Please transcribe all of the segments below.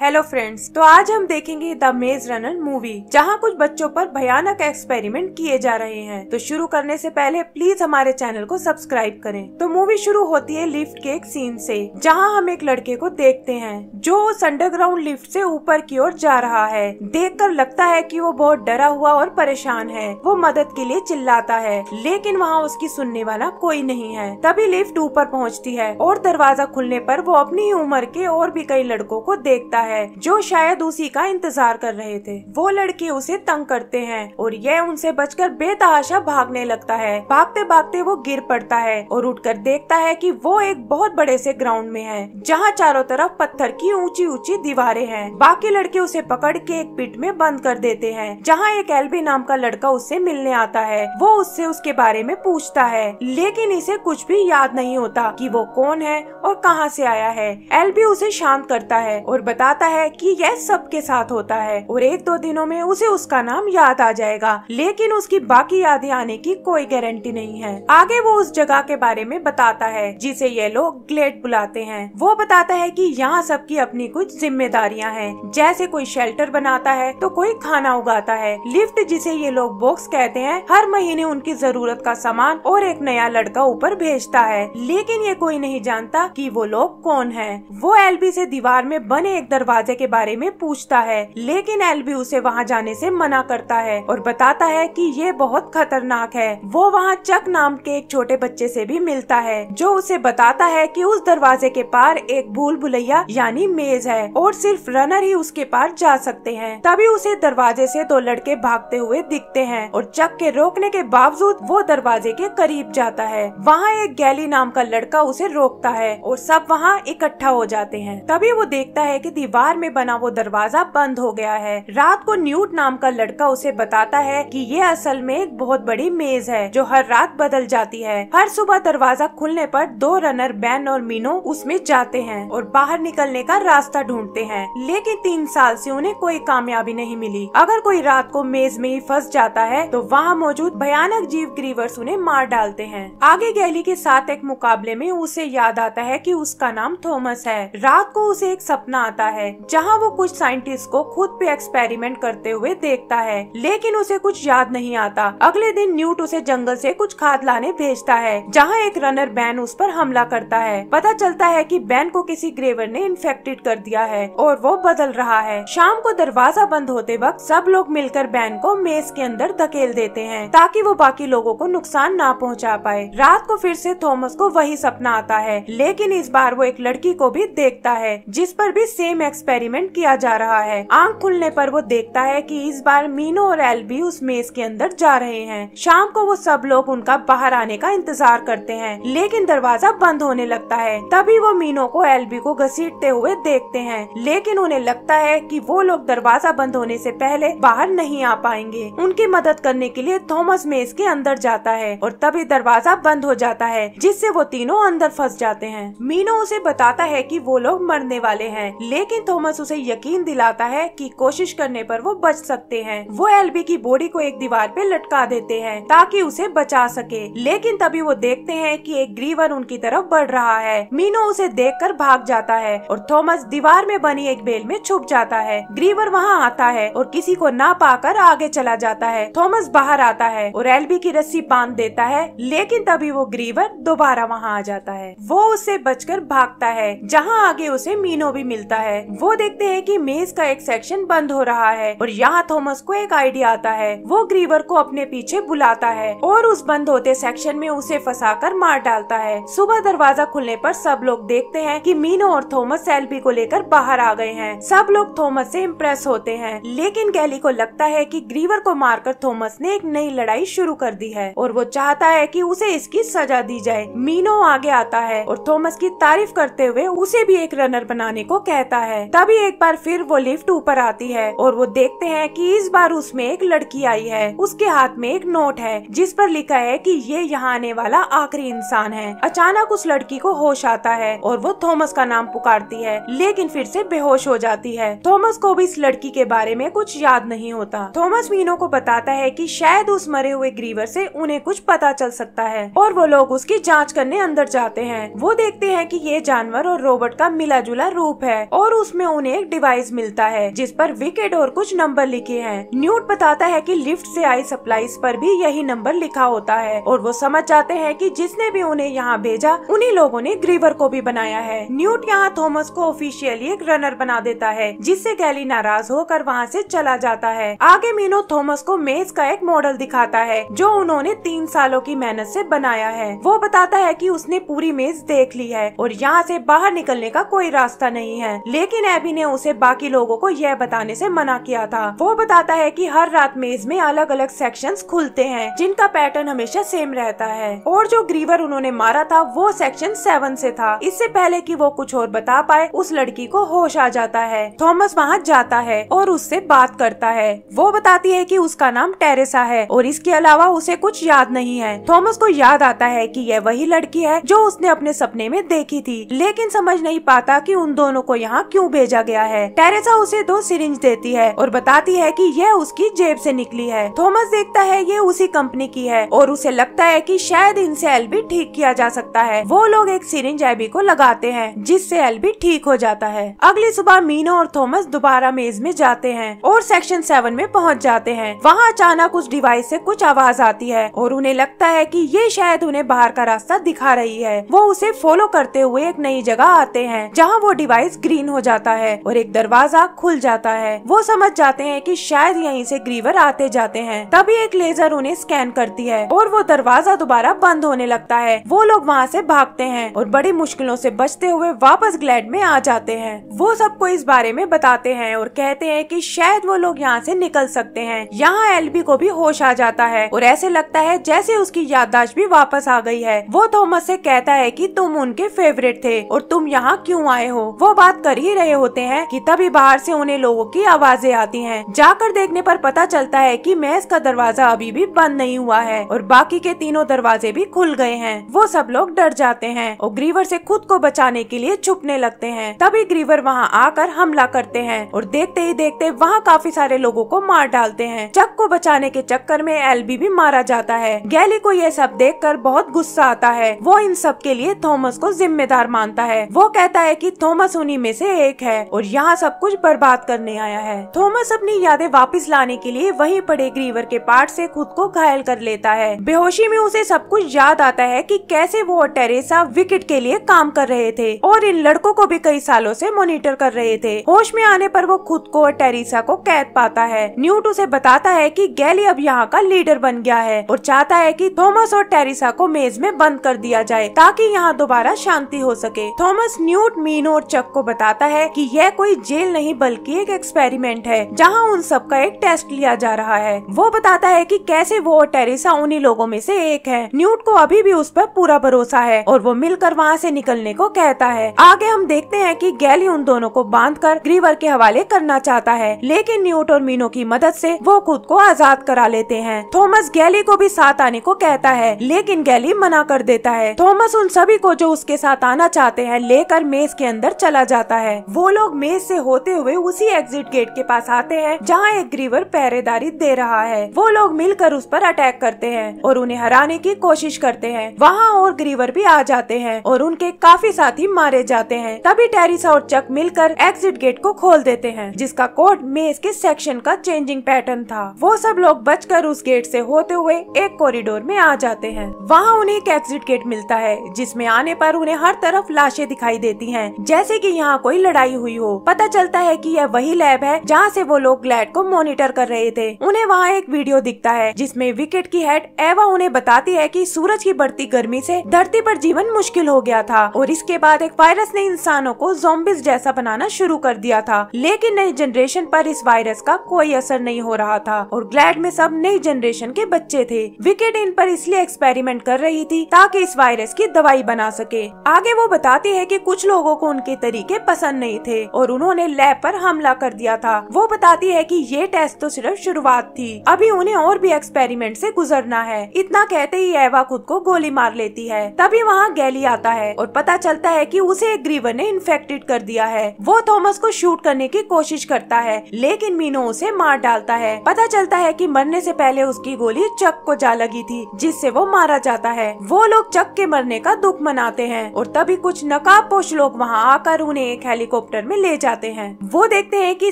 Hello friends तो आज हम देखेंगे द मेज रनर मूवी जहां कुछ बच्चों पर भयानक एक्सपेरिमेंट किए जा रहे हैं तो शुरू करने से पहले प्लीज हमारे चैनल को सब्सक्राइब करें तो मूवी शुरू होती है लिफ्ट के एक सीन से जहां हम एक लड़के को देखते हैं जो उस अंडरग्राउंड लिफ्ट से ऊपर की ओर जा रहा है देख लगता है की वो बहुत डरा हुआ और परेशान है वो मदद के लिए चिल्लाता है लेकिन वहाँ उसकी सुनने वाला कोई नहीं है तभी लिफ्ट ऊपर पहुँचती है और दरवाजा खुलने आरोप वो अपनी उम्र के और भी कई लड़कों को देखता है है जो शायद उसी का इंतजार कर रहे थे वो लड़के उसे तंग करते हैं और यह उनसे बचकर बेतहाशा भागने लगता है भागते भागते वो गिर पड़ता है और उठकर देखता है कि वो एक बहुत बड़े से ग्राउंड में है जहाँ चारों तरफ पत्थर की ऊंची ऊंची दीवारें हैं बाकी लड़के उसे पकड़ के एक पिट में बंद कर देते हैं जहाँ एक एल्बी नाम का लड़का उससे मिलने आता है वो उससे उसके बारे में पूछता है लेकिन इसे कुछ भी याद नहीं होता कि वो कौन है और कहाँ से आया है एल्बी उसे शांत करता है और बता बताता है कि यह सबके साथ होता है और एक दो दिनों में उसे उसका नाम याद आ जाएगा लेकिन उसकी बाकी यादें आने की कोई गारंटी नहीं है आगे वो उस जगह के बारे में बताता है जिसे ये लोग ग्लेट बुलाते हैं वो बताता है की यहाँ सबकी अपनी कुछ जिम्मेदारियाँ हैं जैसे कोई शेल्टर बनाता है तो कोई खाना उगाता है लिफ्ट जिसे ये लोग बॉक्स कहते हैं हर महीने उनकी जरूरत का सामान और एक नया लड़का ऊपर भेजता है लेकिन ये कोई नहीं जानता कि वो लोग कौन है वो एलबी से दीवार में बने एक दरवाजे दरवाजे के बारे में पूछता है लेकिन एल्बी उसे वहाँ जाने से मना करता है और बताता है कि ये बहुत खतरनाक है वो वहाँ चक नाम के एक छोटे बच्चे से भी मिलता है जो उसे बताता है कि उस दरवाजे के पार एक भूल भुलैया यानी मेज है और सिर्फ रनर ही उसके पार जा सकते हैं तभी उसे दरवाजे से दो लड़के भागते हुए दिखते हैं और चक के रोकने के बावजूद वो दरवाजे के करीब जाता है वहाँ एक गैली नाम का लड़का उसे रोकता है और सब वहाँ इकट्ठा हो जाते हैं तभी वो देखता है की दीवार में बना वो दरवाजा बंद हो गया है रात को न्यूट नाम का लड़का उसे बताता है कि ये असल में एक बहुत बड़ी मेज है जो हर रात बदल जाती है हर सुबह दरवाजा खुलने पर दो रनर बैन और मीनो उसमें जाते हैं और बाहर निकलने का रास्ता ढूंढते हैं लेकिन तीन साल से उन्हें कोई कामयाबी नहीं मिली अगर कोई रात को मेज में ही फंस जाता है तो वहाँ मौजूद भयानक जीव ग्रीवर्स उन्हें मार डालते हैं आगे गैली के साथ एक मुकाबले में उसे याद आता है की उसका नाम थॉमस है रात को उसे एक सपना आता है है जहाँ वो कुछ साइंटिस्ट को खुद पे एक्सपेरिमेंट करते हुए देखता है लेकिन उसे कुछ याद नहीं आता अगले दिन न्यूट उसे जंगल से कुछ खाद लाने भेजता है जहाँ एक रनर बैन उस पर हमला करता है पता चलता है कि बैन को किसी ग्रेवर ने इन्फेक्टेड कर दिया है और वो बदल रहा है शाम को दरवाजा बंद होते वक्त सब लोग मिलकर बैन को मेज के अंदर धकेल देते हैं ताकि वो बाकी लोगो को नुकसान न पहुँचा पाए रात को फिर ऐसी थॉमस को वही सपना आता है लेकिन इस बार वो एक लड़की को भी देखता है जिस पर भी सेम एक्सपेरिमेंट किया जा रहा है आंख खुलने पर वो देखता है कि इस बार मीनो और एल भी उस मेज के अंदर जा रहे हैं शाम को वो सब लोग उनका बाहर आने का इंतजार करते हैं लेकिन दरवाजा बंद होने लगता है तभी वो मीनो को एल को घसीटते हुए देखते हैं लेकिन उन्हें लगता है कि वो लोग दरवाजा बंद होने से पहले बाहर नहीं आ पाएंगे उनकी मदद करने के लिए थॉमस मेज के अंदर जाता है और तभी दरवाजा बंद हो जाता है जिससे वो तीनों अंदर फंस जाते हैं मीनो उसे बताता है कि वो लोग मरने वाले हैं लेकिन थॉमस उसे यकीन दिलाता है कि कोशिश करने पर वो बच सकते हैं वो एलबी की बॉडी को एक दीवार पे लटका देते हैं ताकि उसे बचा सके लेकिन तभी वो देखते हैं कि एक ग्रीवर उनकी तरफ बढ़ रहा है मीनो उसे देखकर भाग जाता है और थॉमस दीवार में बनी एक बेल में छुप जाता है ग्रीवर वहाँ आता है और किसी को ना पाकर आगे चला जाता है थॉमस बाहर आता है और एलबी की रस्सी बांध देता है लेकिन तभी वो ग्रीवर दोबारा वहाँ आ जाता है वो उससे बचकर भागता है जहाँ आगे उसे मीनो भी मिलता है वो देखते हैं कि मेज का एक सेक्शन बंद हो रहा है और यहाँ थॉमस को एक आइडिया आता है वो ग्रीवर को अपने पीछे बुलाता है और उस बंद होते सेक्शन में उसे फंसा कर मार डालता है सुबह दरवाजा खुलने पर सब लोग देखते हैं कि मीनो और थॉमस सेल्फी को लेकर बाहर आ गए हैं सब लोग थॉमस से इम्प्रेस होते हैं लेकिन कैली को लगता है कि ग्रीवर को मारकर थॉमस ने एक नई लड़ाई शुरू कर दी है और वो चाहता है कि उसे इसकी सजा दी जाए मीनो आगे आता है और थॉमस की तारीफ करते हुए उसे भी एक रनर बनाने को कहता है है तभी एक बार फिर वो लिफ्ट ऊपर आती है और वो देखते हैं कि इस बार उसमें एक लड़की आई है उसके हाथ में एक नोट है जिस पर लिखा है कि ये यहाँ आने वाला आखिरी इंसान है अचानक उस लड़की को होश आता है और वो थॉमस का नाम पुकारती है लेकिन फिर से बेहोश हो जाती है थॉमस को भी इस लड़की के बारे में कुछ याद नहीं होता थॉमस मीनो को बताता है कि शायद उस मरे हुए ग्रीवर से उन्हें कुछ पता चल सकता है और वो लोग उसकी जांच करने अंदर जाते हैं वो देखते हैं कि ये जानवर और रोबोट का मिला जुला रूप है और उसमें उन्हें एक डिवाइस मिलता है जिस पर विकेट और कुछ नंबर लिखे हैं न्यूट बताता है कि लिफ्ट से आई सप्लाईज पर भी यही नंबर लिखा होता है और वो समझ जाते हैं कि जिसने भी उन्हें यहाँ भेजा उन्हीं लोगों ने ग्रीवर को भी बनाया है न्यूट यहाँ थॉमस को ऑफिशियली एक रनर बना देता है जिससे गैली नाराज होकर वहाँ ऐसी चला जाता है आगे मीनो थॉमस को मेज का एक मॉडल दिखाता है जो उन्होंने तीन सालों की मेहनत ऐसी बनाया है वो बताता है की उसने पूरी मेज देख ली है और यहाँ से बाहर निकलने का कोई रास्ता नहीं है लेकिन लेकिन एबी ने उसे बाकी लोगों को यह बताने से मना किया था वो बताता है कि हर रात मेज में अलग अलग सेक्शंस खुलते हैं जिनका पैटर्न हमेशा सेम रहता है और जो ग्रीवर उन्होंने मारा था वो सेक्शन सेवन से था इससे पहले कि वो कुछ और बता पाए उस लड़की को होश आ जाता है थॉमस वहाँ जाता है और उससे बात करता है वो बताती है की उसका नाम टेरेसा है और इसके अलावा उसे कुछ याद नहीं है थॉमस को याद आता है की यह वही लड़की है जो उसने अपने सपने में देखी थी लेकिन समझ नहीं पाता की उन दोनों को यहाँ क्यों क्यों भेजा गया है टेरेसा उसे दो सिरिंज देती है और बताती है कि यह उसकी जेब से निकली है थॉमस देखता है ये उसी कंपनी की है और उसे लगता है कि शायद इनसे एलबी ठीक किया जा सकता है वो लोग एक सिरिंज एबी को लगाते हैं जिससे एलबी ठीक हो जाता है अगली सुबह मीना और थॉमस दोबारा मेज में जाते हैं और सेक्शन सेवन में पहुँच जाते हैं वहाँ अचानक उस डिवाइस ऐसी कुछ आवाज आती है और उन्हें लगता है की ये शायद उन्हें बाहर का रास्ता दिखा रही है वो उसे फॉलो करते हुए एक नई जगह आते हैं जहाँ वो डिवाइस ग्रीन हो जाता जाता है और एक दरवाजा खुल जाता है वो समझ जाते हैं कि शायद यहीं से ग्रीवर आते जाते हैं तभी एक लेजर उन्हें स्कैन करती है और वो दरवाजा दोबारा बंद होने लगता है वो लोग वहाँ से भागते हैं और बड़ी मुश्किलों से बचते हुए वापस ग्लैड में आ जाते हैं वो सबको इस बारे में बताते हैं और कहते हैं कि शायद वो लोग यहाँ से निकल सकते हैं यहाँ बी को भी होश आ जाता है और ऐसे लगता है जैसे उसकी याददाश्त भी वापस आ गई है वो थॉमस से कहता है कि तुम उनके फेवरेट थे और तुम यहाँ क्यों आए हो वो बात कर ही रहे रहे होते हैं कि तभी बाहर से उन्हें लोगों की आवाजें आती हैं। जाकर देखने पर पता चलता है कि मैस का दरवाजा अभी भी बंद नहीं हुआ है और बाकी के तीनों दरवाजे भी खुल गए हैं वो सब लोग डर जाते हैं और ग्रीवर से खुद को बचाने के लिए छुपने लगते हैं तभी ग्रीवर वहाँ आकर हमला करते हैं और देखते ही देखते वहाँ काफी सारे लोगों को मार डालते हैं चक को बचाने के चक्कर में एल्बी भी मारा जाता है गैली को यह सब देख कर बहुत गुस्सा आता है वो इन सब के लिए थॉमस को जिम्मेदार मानता है वो कहता है की थॉमस उन्हीं में से एक नास्तिक है और यहाँ सब कुछ बर्बाद करने आया है थॉमस अपनी यादें वापस लाने के लिए वहीं पड़े ग्रीवर के पार्ट से खुद को घायल कर लेता है बेहोशी में उसे सब कुछ याद आता है कि कैसे वो और टेरेसा विकेट के लिए काम कर रहे थे और इन लड़कों को भी कई सालों से मॉनिटर कर रहे थे होश में आने पर वो खुद को और टेरेसा को कैद पाता है न्यूट उसे बताता है की गैली अब यहाँ का लीडर बन गया है और चाहता है की थॉमस और टेरेसा को मेज में बंद कर दिया जाए ताकि यहाँ दोबारा शांति हो सके थॉमस न्यूट मीनो और चक को बताता है है कि यह कोई जेल नहीं बल्कि एक एक्सपेरिमेंट है जहां उन सब का एक टेस्ट लिया जा रहा है वो बताता है कि कैसे वो और टेरेसा उन्हीं लोगों में से एक है न्यूट को अभी भी उस पर पूरा भरोसा है और वो मिलकर वहाँ से निकलने को कहता है आगे हम देखते हैं कि गैली उन दोनों को बांध कर ग्रीवर के हवाले करना चाहता है लेकिन न्यूट और मीनो की मदद से वो खुद को आजाद करा लेते हैं थॉमस गैली को भी साथ आने को कहता है लेकिन गैली मना कर देता है थॉमस उन सभी को जो उसके साथ आना चाहते हैं लेकर मेज के अंदर चला जाता है वो लोग मेज से होते हुए उसी एग्जिट गेट के पास आते हैं जहाँ एक ग्रीवर पहरेदारी दे रहा है वो लोग मिलकर उस पर अटैक करते हैं और उन्हें हराने की कोशिश करते हैं वहाँ और ग्रीवर भी आ जाते हैं और उनके काफी साथी मारे जाते हैं तभी टेरिसा और चक मिलकर एग्जिट गेट को खोल देते हैं जिसका कोड मेज के सेक्शन का चेंजिंग पैटर्न था वो सब लोग बचकर उस गेट से होते हुए एक कॉरिडोर में आ जाते हैं वहाँ उन्हें एक एग्जिट गेट मिलता है जिसमें आने पर उन्हें हर तरफ लाशें दिखाई देती हैं जैसे कि यहाँ कोई लड़ाई हुई हो पता चलता है कि यह वही लैब है जहाँ से वो लोग ग्लैड को मॉनिटर कर रहे थे उन्हें वहाँ एक वीडियो दिखता है जिसमें विकेट की हेड एवा उन्हें बताती है कि सूरज की बढ़ती गर्मी से धरती पर जीवन मुश्किल हो गया था और इसके बाद एक वायरस ने इंसानों को जोम्बिस जैसा बनाना शुरू कर दिया था लेकिन नई जनरेशन पर इस वायरस का कोई असर नहीं हो रहा था और ग्लैड में सब नई जनरेशन के बच्चे थे विकेट इन पर इसलिए एक्सपेरिमेंट कर रही थी ताकि इस वायरस की दवाई बना सके आगे वो बताती है कि कुछ लोगों को उनके तरीके पसंद नहीं थे और उन्होंने लैब पर हमला कर दिया था वो बताती है कि ये टेस्ट तो सिर्फ शुरुआत थी अभी उन्हें और भी एक्सपेरिमेंट से गुजरना है इतना कहते ही एवा खुद को गोली मार लेती है तभी वहाँ गैली आता है और पता चलता है की उसे एक ग्रीवर ने इन्फेक्टेड कर दिया है वो थॉमस को शूट करने की कोशिश करता है लेकिन मीनो उसे मार डालता है पता चलता है की मरने ऐसी पहले उसकी गोली चक को जा लगी थी जिससे वो मारा जाता है वो लोग चक के मरने का दुख मनाते हैं और तभी कुछ नकाब पोष लोग वहाँ आकर उन्हें एक हेलीकॉप्टर हेलीकॉप्टर में ले जाते हैं वो देखते हैं कि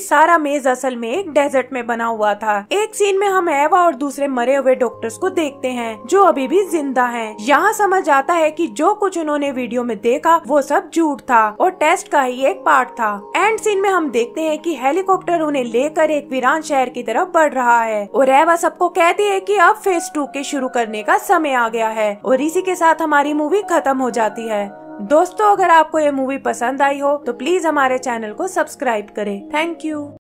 सारा मेज असल में एक डेजर्ट में बना हुआ था एक सीन में हम एवा और दूसरे मरे हुए डॉक्टर्स को देखते हैं जो अभी भी जिंदा हैं। यहाँ समझ आता है कि जो कुछ उन्होंने वीडियो में देखा वो सब झूठ था और टेस्ट का ही एक पार्ट था एंड सीन में हम देखते हैं की हेलीकॉप्टर उन्हें लेकर एक वीरान शहर की तरफ बढ़ रहा है और एवा सबको कहती है की अब फेज टू के शुरू करने का समय आ गया है और इसी के साथ हमारी मूवी खत्म हो जाती है दोस्तों अगर आपको ये मूवी पसंद आई हो तो प्लीज हमारे चैनल को सब्सक्राइब करें थैंक यू